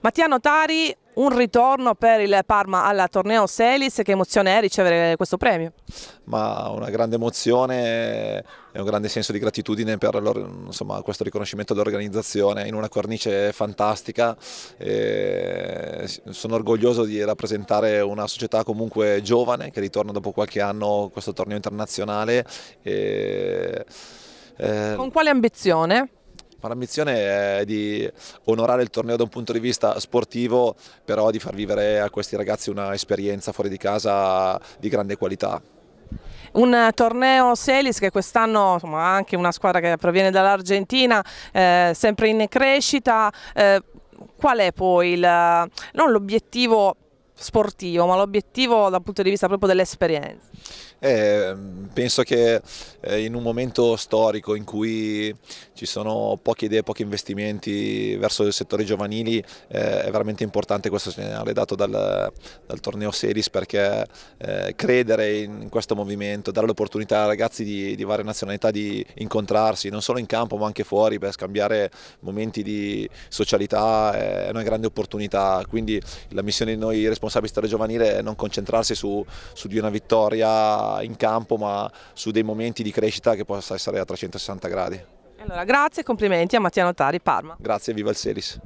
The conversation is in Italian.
Mattia Notari, un ritorno per il Parma al torneo Selis, che emozione è ricevere questo premio? Ma una grande emozione e un grande senso di gratitudine per insomma, questo riconoscimento dell'organizzazione in una cornice fantastica. E sono orgoglioso di rappresentare una società comunque giovane che ritorna dopo qualche anno a questo torneo internazionale. E... Eh, Con quale ambizione? Ma l'ambizione è di onorare il torneo da un punto di vista sportivo, però di far vivere a questi ragazzi un'esperienza fuori di casa di grande qualità. Un torneo Selis che quest'anno ha anche una squadra che proviene dall'Argentina, eh, sempre in crescita. Eh, qual è poi l'obiettivo sportivo, ma l'obiettivo dal punto di vista proprio dell'esperienza? Eh, penso che eh, in un momento storico in cui ci sono poche idee, pochi investimenti verso il settore giovanili eh, è veramente importante questo segnale dato dal, dal torneo Series perché eh, credere in questo movimento, dare l'opportunità ai ragazzi di, di, varie nazionalità di incontrarsi non solo in campo ma anche fuori per scambiare momenti di socialità è una grande opportunità quindi la missione di noi responsabili responsabile storia giovanile è non concentrarsi su, su, di una vittoria in campo ma su dei momenti di crescita che possa essere a 360 gradi. Allora, grazie e complimenti a Mattia Notari, Parma. Grazie, viva il Selis.